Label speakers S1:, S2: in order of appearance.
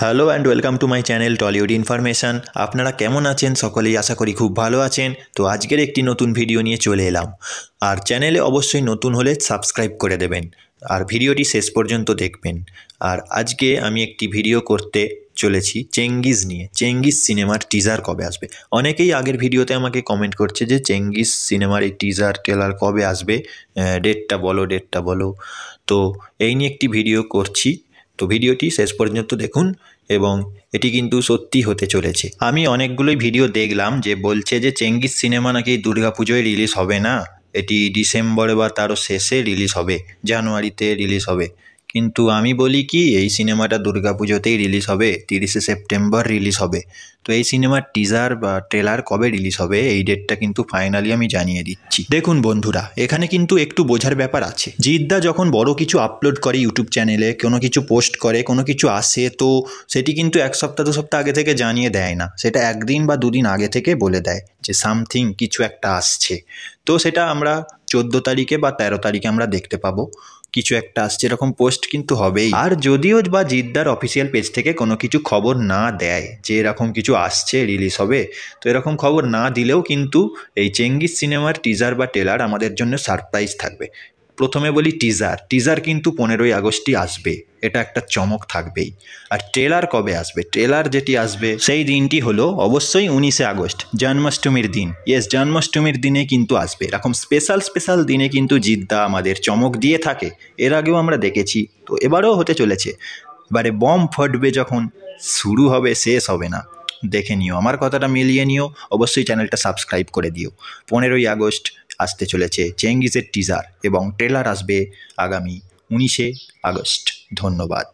S1: hello and welcome to my channel Tollywood information আপনারা কেমন আছেন সকলেই আশা করি খুব ভালো আছেন তো আজকের একটি নতুন ভিডিও নিয়ে চলে এলাম আর চ্যানেলে অবশ্যই নতুন হলে সাবস্ক্রাইব করে দেবেন আর ভিডিওটি শেষ পর্যন্ত দেখবেন আর আজকে আমি একটি ভিডিও করতে চলেছি চেঙ্গিস নিয়ে চেঙ্গিস সিনেমার টিজার কবে আসবে অনেকেই আগের ভিডিওতে আমাকে কমেন্ট করছে যে চেঙ্গিস সিনেমার এই টিজার ট্রেলার কবে আসবে ডেটটা বলো ডেটটা বলো তো এই নিয়ে একটি ভিডিও করছি তো ভিডিওটি শেষ পর্যন্ত দেখুন এবং এটি কিন্তু সত্যি হতে চলেছে আমি অনেকগুলোই ভিডিও দেখলাম যে বলছে যে চেঙ্গিস সিনেমা নাকি দুর্গাপুজোয় রিলিজ হবে না এটি ডিসেম্বরে বা তারও শেষে রিলিজ হবে জানুয়ারিতে রিলিজ হবে কিন্তু আমি বলি কি এই সিনেমাটা দুর্গাপুজোতেই রিলিজ হবে তিরিশে সেপ্টেম্বর রিলিজ হবে তো এই সিনেমার টিজার বা ট্রেলার কবে রিলিজ হবে এই ডেটটা কিন্তু ফাইনালি আমি জানিয়ে দিচ্ছি দেখুন বন্ধুরা এখানে কিন্তু একটু বোঝার ব্যাপার আছে জিদ্দা যখন বড় কিছু আপলোড করে ইউটিউব চ্যানেলে কোনো কিছু পোস্ট করে কোনো কিছু আসে তো সেটি কিন্তু এক সপ্তাহ দু সপ্তাহ আগে থেকে জানিয়ে দেয় না সেটা একদিন বা দুদিন আগে থেকে বলে দেয় যে সামথিং কিছু একটা আসছে তো সেটা আমরা চোদ্দো তারিখে বা তেরো তারিখে আমরা দেখতে পাবো কিছু একটা আসছে এরকম পোস্ট কিন্তু হবেই আর যদিও বা জিদ্দার অফিসিয়াল পেজ থেকে কোনো কিছু খবর না দেয় যে এরকম কিছু আসছে রিলিজ হবে তো এরকম খবর না দিলেও কিন্তু এই চেঙ্গিস সিনেমার টিজার বা টেলার আমাদের জন্য সারপ্রাইজ থাকবে প্রথমে বলি টিজার টিজার কিন্তু পনেরোই আগস্টই আসবে এটা একটা চমক থাকবেই আর ট্রেলার কবে আসবে ট্রেলার যেটি আসবে সেই দিনটি হলো অবশ্যই উনিশে আগস্ট জন্মাষ্টমীর দিন ইয়েস জন্মাষ্টমীর দিনে কিন্তু আসবে এরকম স্পেশাল স্পেশাল দিনে কিন্তু জিদ্দা আমাদের চমক দিয়ে থাকে এর আগেও আমরা দেখেছি তো এবারও হতে চলেছে এবারে বম ফটবে যখন শুরু হবে শেষ হবে না দেখে নিও আমার কথাটা মিলিয়ে নিও অবশ্যই চ্যানেলটা সাবস্ক্রাইব করে দিও পনেরোই আগস্ট আসতে চলেছে চেঙ্গিজের টিজার এবং ট্রেলার আসবে আগামী উনিশে আগস্ট ধন্যবাদ